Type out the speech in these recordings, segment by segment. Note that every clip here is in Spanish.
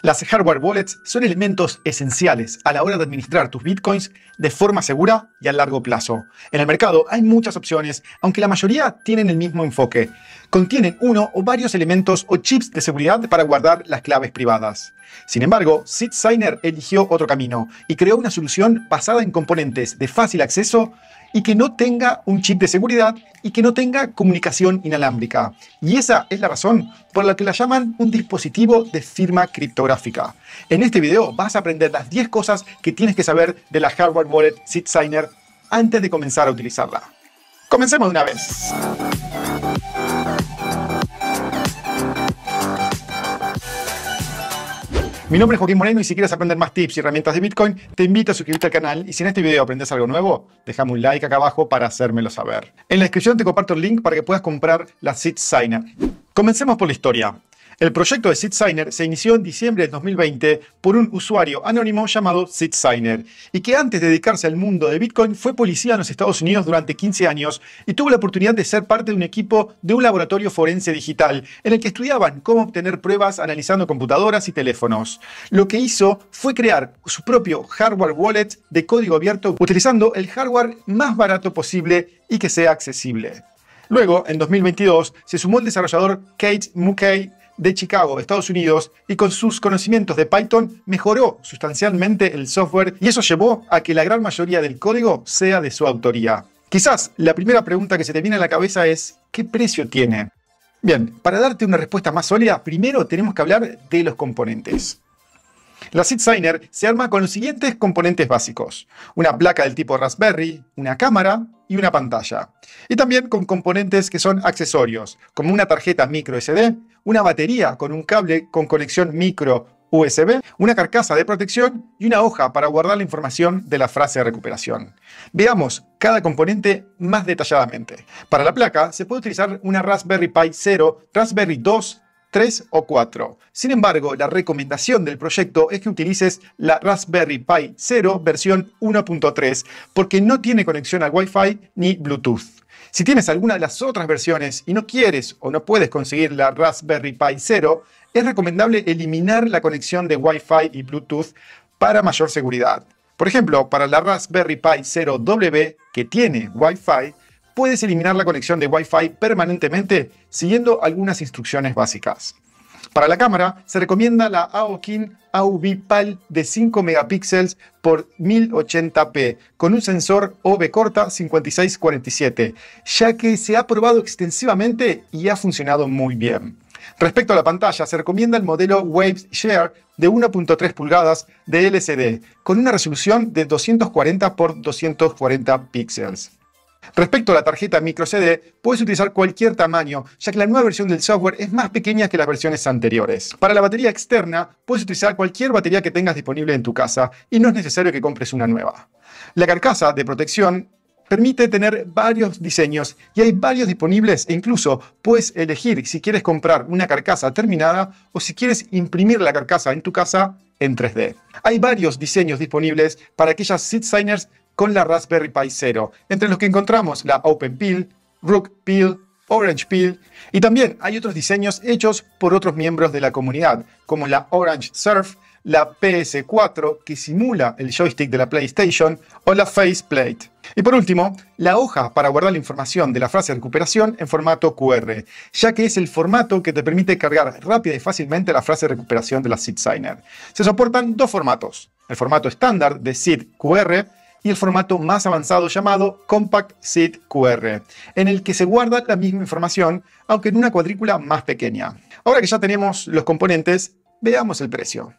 Las hardware wallets son elementos esenciales a la hora de administrar tus bitcoins de forma segura y a largo plazo. En el mercado hay muchas opciones, aunque la mayoría tienen el mismo enfoque. Contienen uno o varios elementos o chips de seguridad para guardar las claves privadas. Sin embargo, Sid eligió otro camino y creó una solución basada en componentes de fácil acceso y que no tenga un chip de seguridad y que no tenga comunicación inalámbrica. Y esa es la razón por la que la llaman un dispositivo de firma criptográfica. En este video vas a aprender las 10 cosas que tienes que saber de la hardware wallet Signer antes de comenzar a utilizarla. Comencemos de una vez. Mi nombre es Joaquín Moreno y si quieres aprender más tips y herramientas de Bitcoin, te invito a suscribirte al canal y si en este video aprendes algo nuevo, déjame un like acá abajo para hacérmelo saber. En la descripción te comparto el link para que puedas comprar la Seed Signer. Comencemos por la historia. El proyecto de SeedSigner se inició en diciembre de 2020 por un usuario anónimo llamado SeedSigner y que antes de dedicarse al mundo de Bitcoin fue policía en los Estados Unidos durante 15 años y tuvo la oportunidad de ser parte de un equipo de un laboratorio forense digital en el que estudiaban cómo obtener pruebas analizando computadoras y teléfonos. Lo que hizo fue crear su propio hardware wallet de código abierto utilizando el hardware más barato posible y que sea accesible. Luego, en 2022, se sumó el desarrollador Kate Mukay de Chicago, Estados Unidos, y con sus conocimientos de Python mejoró sustancialmente el software y eso llevó a que la gran mayoría del código sea de su autoría. Quizás la primera pregunta que se te viene a la cabeza es, ¿qué precio tiene? Bien, para darte una respuesta más sólida, primero tenemos que hablar de los componentes. La Signer se arma con los siguientes componentes básicos. Una placa del tipo Raspberry, una cámara y una pantalla. Y también con componentes que son accesorios, como una tarjeta micro SD, una batería con un cable con conexión micro USB, una carcasa de protección y una hoja para guardar la información de la frase de recuperación. Veamos cada componente más detalladamente. Para la placa se puede utilizar una Raspberry Pi 0, Raspberry 2, 3 o 4. Sin embargo, la recomendación del proyecto es que utilices la Raspberry Pi 0 versión 1.3 porque no tiene conexión al Wi-Fi ni Bluetooth. Si tienes alguna de las otras versiones y no quieres o no puedes conseguir la Raspberry Pi 0, es recomendable eliminar la conexión de Wi-Fi y Bluetooth para mayor seguridad. Por ejemplo, para la Raspberry Pi 0W que tiene Wi-Fi, puedes eliminar la conexión de Wi-Fi permanentemente siguiendo algunas instrucciones básicas. Para la cámara se recomienda la Aokin PAL de 5 megapíxeles por 1080p con un sensor OV corta 5647, ya que se ha probado extensivamente y ha funcionado muy bien. Respecto a la pantalla, se recomienda el modelo Waveshare de 1.3 pulgadas de LCD con una resolución de 240 x 240 píxeles. Respecto a la tarjeta micro CD, puedes utilizar cualquier tamaño, ya que la nueva versión del software es más pequeña que las versiones anteriores. Para la batería externa, puedes utilizar cualquier batería que tengas disponible en tu casa y no es necesario que compres una nueva. La carcasa de protección permite tener varios diseños y hay varios disponibles e incluso puedes elegir si quieres comprar una carcasa terminada o si quieres imprimir la carcasa en tu casa en 3D. Hay varios diseños disponibles para aquellas seed signers con la Raspberry Pi Zero, entre los que encontramos la Open Peel, Rook Peel, Orange Peel, y también hay otros diseños hechos por otros miembros de la comunidad, como la Orange Surf, la PS4 que simula el joystick de la PlayStation o la faceplate. Y por último, la hoja para guardar la información de la frase de recuperación en formato QR, ya que es el formato que te permite cargar rápida y fácilmente la frase de recuperación de la Seed Signer. Se soportan dos formatos, el formato estándar de Seed QR y el formato más avanzado llamado Compact Seed QR, en el que se guarda la misma información, aunque en una cuadrícula más pequeña. Ahora que ya tenemos los componentes, veamos el precio.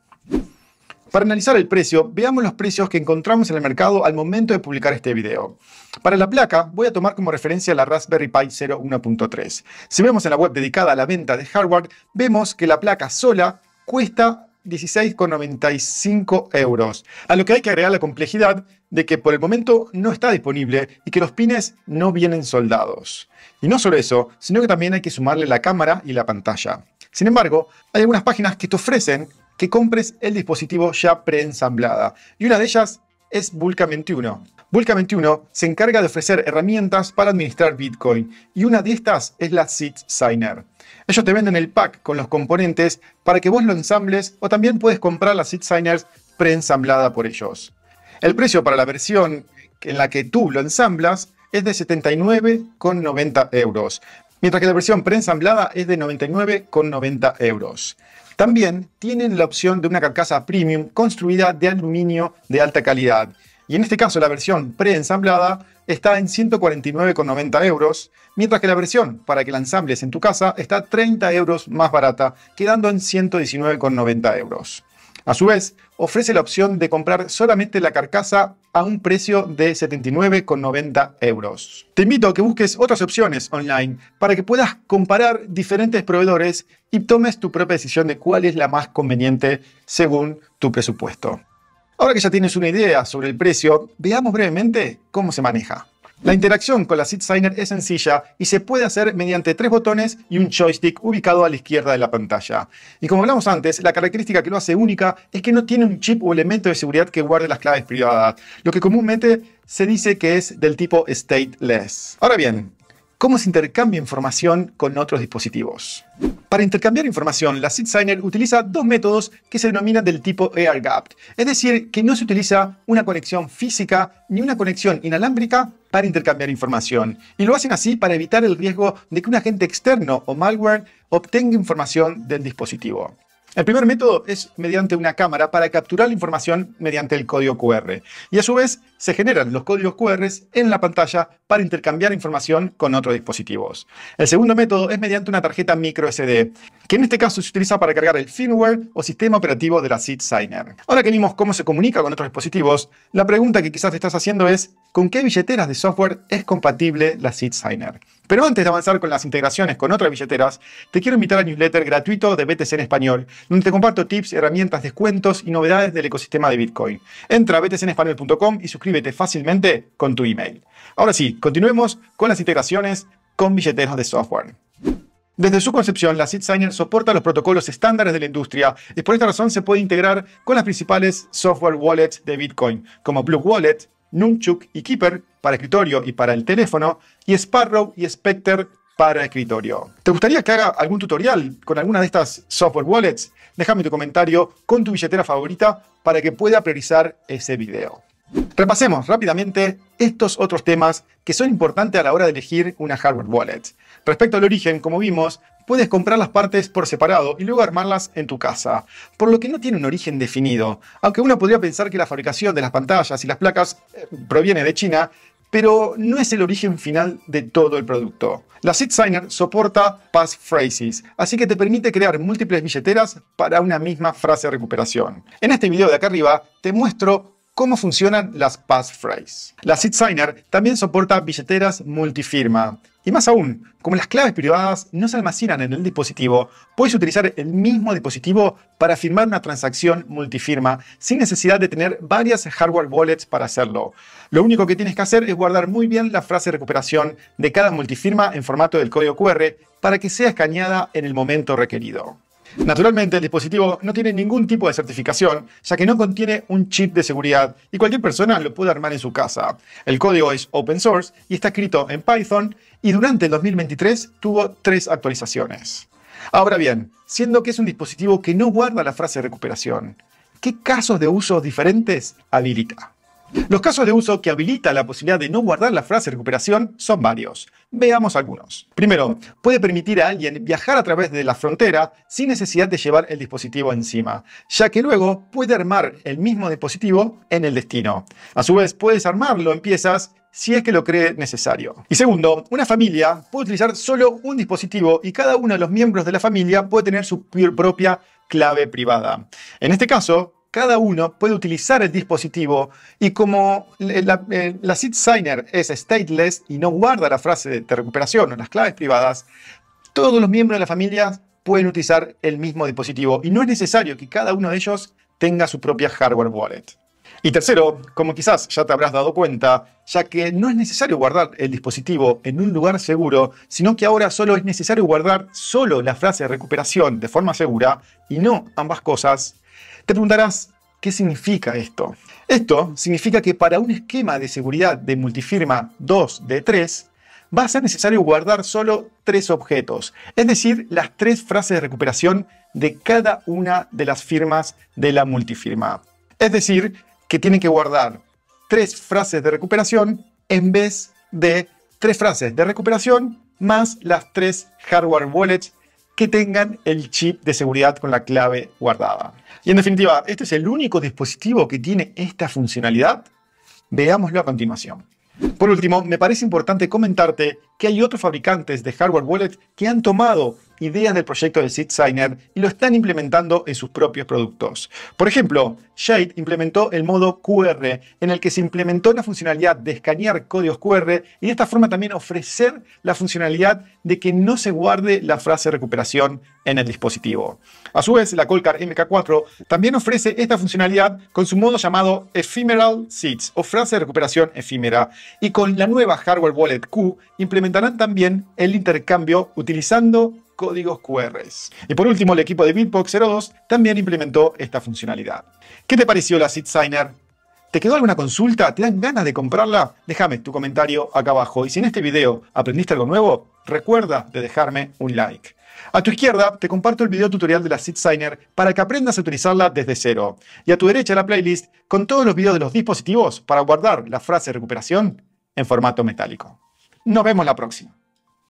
Para analizar el precio, veamos los precios que encontramos en el mercado al momento de publicar este video. Para la placa, voy a tomar como referencia la Raspberry Pi 01.3. Si vemos en la web dedicada a la venta de hardware, vemos que la placa sola cuesta 16,95 euros, a lo que hay que agregar la complejidad de que por el momento no está disponible y que los pines no vienen soldados. Y no solo eso, sino que también hay que sumarle la cámara y la pantalla. Sin embargo, hay algunas páginas que te ofrecen que compres el dispositivo ya preensamblada, y una de ellas es Vulca 21. Vulca 21 se encarga de ofrecer herramientas para administrar Bitcoin, y una de estas es la Seed Signer. Ellos te venden el pack con los componentes para que vos lo ensambles o también puedes comprar la Seed pre preensamblada por ellos. El precio para la versión en la que tú lo ensamblas es de 79,90 euros, mientras que la versión preensamblada es de 99,90 euros. También tienen la opción de una carcasa premium construida de aluminio de alta calidad. Y en este caso la versión preensamblada está en 149,90 euros, mientras que la versión para que la ensambles en tu casa está 30 euros más barata, quedando en 119,90 euros. A su vez, ofrece la opción de comprar solamente la carcasa a un precio de 79,90 euros. Te invito a que busques otras opciones online para que puedas comparar diferentes proveedores y tomes tu propia decisión de cuál es la más conveniente según tu presupuesto. Ahora que ya tienes una idea sobre el precio, veamos brevemente cómo se maneja. La interacción con la Seatsigner es sencilla y se puede hacer mediante tres botones y un joystick ubicado a la izquierda de la pantalla. Y como hablamos antes, la característica que lo hace única es que no tiene un chip o elemento de seguridad que guarde las claves privadas, lo que comúnmente se dice que es del tipo stateless. Ahora bien, ¿cómo se intercambia información con otros dispositivos? Para intercambiar información, la Seatsigner utiliza dos métodos que se denominan del tipo air es decir, que no se utiliza una conexión física ni una conexión inalámbrica para intercambiar información. Y lo hacen así para evitar el riesgo de que un agente externo o malware obtenga información del dispositivo. El primer método es mediante una cámara para capturar la información mediante el código QR y a su vez se generan los códigos QR en la pantalla para intercambiar información con otros dispositivos. El segundo método es mediante una tarjeta micro SD, que en este caso se utiliza para cargar el firmware o sistema operativo de la Seed Signer. Ahora que vimos cómo se comunica con otros dispositivos, la pregunta que quizás te estás haciendo es ¿con qué billeteras de software es compatible la Seed Signer? Pero antes de avanzar con las integraciones con otras billeteras, te quiero invitar al newsletter gratuito de BTC en español, donde te comparto tips, herramientas, descuentos y novedades del ecosistema de Bitcoin. Entra a btcenespañol.com y suscríbete suscríbete fácilmente con tu email. Ahora sí, continuemos con las integraciones con billeteros de software. Desde su concepción, la SeedSigner soporta los protocolos estándares de la industria y por esta razón se puede integrar con las principales software wallets de Bitcoin, como Blue Wallet, Nunchuk y Keeper para escritorio y para el teléfono, y Sparrow y Spectre para escritorio. ¿Te gustaría que haga algún tutorial con alguna de estas software wallets? Déjame tu comentario con tu billetera favorita para que pueda priorizar ese video. Repasemos rápidamente estos otros temas que son importantes a la hora de elegir una hardware wallet. Respecto al origen, como vimos, puedes comprar las partes por separado y luego armarlas en tu casa, por lo que no tiene un origen definido, aunque uno podría pensar que la fabricación de las pantallas y las placas eh, proviene de China, pero no es el origen final de todo el producto. La Signer soporta passphrases, así que te permite crear múltiples billeteras para una misma frase de recuperación. En este video de acá arriba te muestro cómo funcionan las passphrase. La SeedSigner también soporta billeteras multifirma. Y más aún, como las claves privadas no se almacenan en el dispositivo, puedes utilizar el mismo dispositivo para firmar una transacción multifirma sin necesidad de tener varias hardware wallets para hacerlo. Lo único que tienes que hacer es guardar muy bien la frase de recuperación de cada multifirma en formato del código QR para que sea escaneada en el momento requerido. Naturalmente, el dispositivo no tiene ningún tipo de certificación, ya que no contiene un chip de seguridad y cualquier persona lo puede armar en su casa. El código es open source y está escrito en Python y durante el 2023 tuvo tres actualizaciones. Ahora bien, siendo que es un dispositivo que no guarda la frase de recuperación, ¿qué casos de uso diferentes habilita? Los casos de uso que habilita la posibilidad de no guardar la frase de recuperación son varios. Veamos algunos. Primero, puede permitir a alguien viajar a través de la frontera sin necesidad de llevar el dispositivo encima, ya que luego puede armar el mismo dispositivo en el destino. A su vez, puedes armarlo en piezas si es que lo cree necesario. Y segundo, una familia puede utilizar solo un dispositivo y cada uno de los miembros de la familia puede tener su propia clave privada. En este caso, cada uno puede utilizar el dispositivo y como la, eh, la, signer es stateless y no guarda la frase de recuperación o las claves privadas, todos los miembros de la familia pueden utilizar el mismo dispositivo y no es necesario que cada uno de ellos tenga su propia hardware wallet. Y tercero, como quizás ya te habrás dado cuenta, ya que no es necesario guardar el dispositivo en un lugar seguro, sino que ahora solo es necesario guardar solo la frase de recuperación de forma segura y no ambas cosas te preguntarás, ¿qué significa esto? Esto significa que para un esquema de seguridad de multifirma 2 de 3, va a ser necesario guardar solo tres objetos, es decir, las tres frases de recuperación de cada una de las firmas de la multifirma. Es decir, que tiene que guardar tres frases de recuperación en vez de tres frases de recuperación más las tres hardware wallets que tengan el chip de seguridad con la clave guardada. Y en definitiva, este es el único dispositivo que tiene esta funcionalidad. Veámoslo a continuación. Por último, me parece importante comentarte que hay otros fabricantes de hardware wallet que han tomado ideas del proyecto de Seed Signer y lo están implementando en sus propios productos. Por ejemplo, Shade implementó el modo QR, en el que se implementó la funcionalidad de escanear códigos QR y de esta forma también ofrecer la funcionalidad de que no se guarde la frase de recuperación en el dispositivo. A su vez, la Colcar MK4 también ofrece esta funcionalidad con su modo llamado Ephemeral Seeds o frase de recuperación efímera y con la nueva hardware wallet Q implementarán también el intercambio utilizando códigos QR. Y por último, el equipo de Bitbox 02 también implementó esta funcionalidad. ¿Qué te pareció la signer ¿Te quedó alguna consulta? ¿Te dan ganas de comprarla? Déjame tu comentario acá abajo. Y si en este video aprendiste algo nuevo, recuerda de dejarme un like. A tu izquierda te comparto el video tutorial de la signer para que aprendas a utilizarla desde cero. Y a tu derecha la playlist con todos los videos de los dispositivos para guardar la frase de recuperación en formato metálico. Nos vemos la próxima.